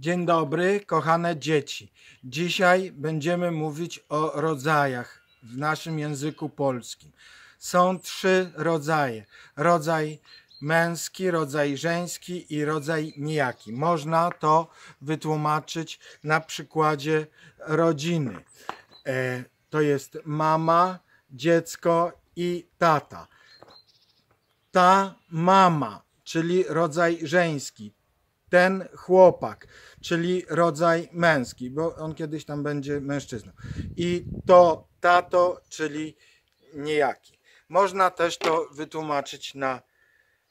Dzień dobry, kochane dzieci. Dzisiaj będziemy mówić o rodzajach w naszym języku polskim. Są trzy rodzaje: rodzaj męski, rodzaj żeński i rodzaj nijaki. Można to wytłumaczyć na przykładzie rodziny. E, to jest mama, dziecko i tata. Ta mama, czyli rodzaj żeński, ten chłopak, czyli rodzaj męski, bo on kiedyś tam będzie mężczyzną. I to tato, czyli niejaki. Można też to wytłumaczyć na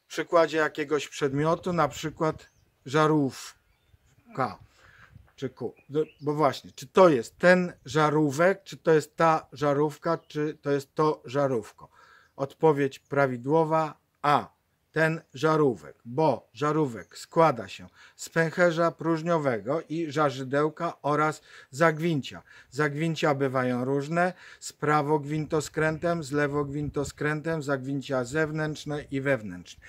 przykładzie jakiegoś przedmiotu, na przykład żarówka czy ku. No, bo właśnie, czy to jest ten żarówek, czy to jest ta żarówka, czy to jest to żarówko. Odpowiedź prawidłowa A ten żarówek, bo żarówek składa się z pęcherza próżniowego i żarzydełka oraz zagwincia. Zagwincia bywają różne, z skrętem, z skrętem, zagwincia zewnętrzne i wewnętrzne.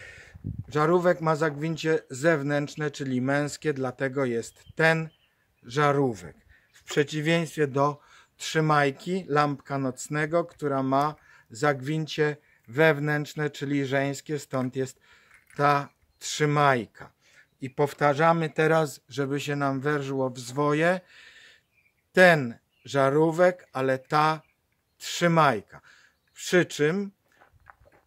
Żarówek ma zagwincie zewnętrzne, czyli męskie, dlatego jest ten żarówek. W przeciwieństwie do trzymajki, lampka nocnego, która ma zagwincie wewnętrzne, czyli żeńskie, stąd jest ta trzymajka. I powtarzamy teraz, żeby się nam werzyło w zwoje, ten żarówek, ale ta trzymajka. Przy czym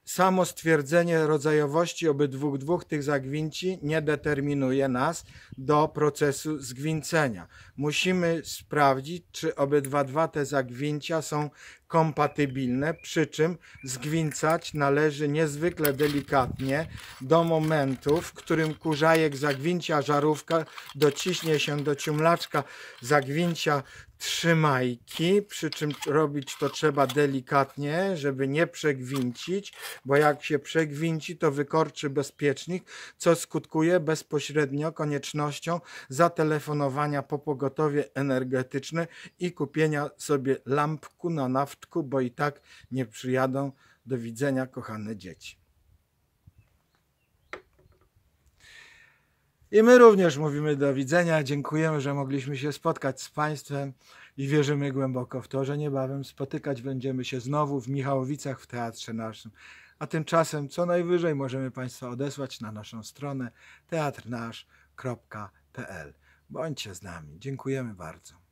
Samo stwierdzenie rodzajowości obydwu dwóch tych zagwinci nie determinuje nas do procesu zgwincenia. Musimy sprawdzić, czy obydwa dwa te zagwincia są kompatybilne, przy czym zgwincać należy niezwykle delikatnie do momentu, w którym kurzajek zagwincia żarówka dociśnie się do ciumlaczka zagwincia trzymajki, przy czym robić to trzeba delikatnie, żeby nie przegwincić, bo jak się przegwinci, to wykorczy bezpiecznik, co skutkuje bezpośrednio koniecznością zatelefonowania po pogotowie energetyczne i kupienia sobie lampku na naftku, bo i tak nie przyjadą. Do widzenia, kochane dzieci. I my również mówimy do widzenia. Dziękujemy, że mogliśmy się spotkać z Państwem i wierzymy głęboko w to, że niebawem spotykać będziemy się znowu w Michałowicach w Teatrze Naszym. A tymczasem co najwyżej możemy Państwa odesłać na naszą stronę teatrnasz.pl. Bądźcie z nami. Dziękujemy bardzo.